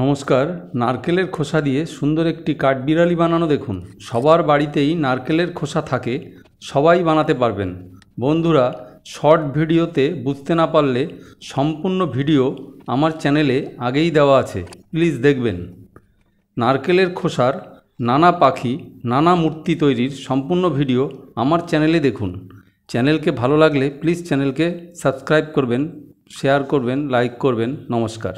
নমস্কার নারকেলের খোসা দিয়ে সুন্দর একটি কাঠবিড়ালি বানানো দেখুন সবার বাড়িতেই নারকেলের খোসা থাকে সবাই বানাতে পারবেন বন্ধুরা শর্ট ভিডিওতে বুঝতে না পারলে সম্পূর্ণ ভিডিও আমার চ্যানেলে আগেই দেওয়া আছে প্লিজ দেখবেন নারকেলের খোসার নানা পাখি নানা মূর্তি তৈরির সম্পূর্ণ ভিডিও আমার চ্যানেলে দেখুন চ্যানেলকে ভালো লাগলে প্লিজ চ্যানেলকে সাবস্ক্রাইব করবেন শেয়ার করবেন লাইক করবেন নমস্কার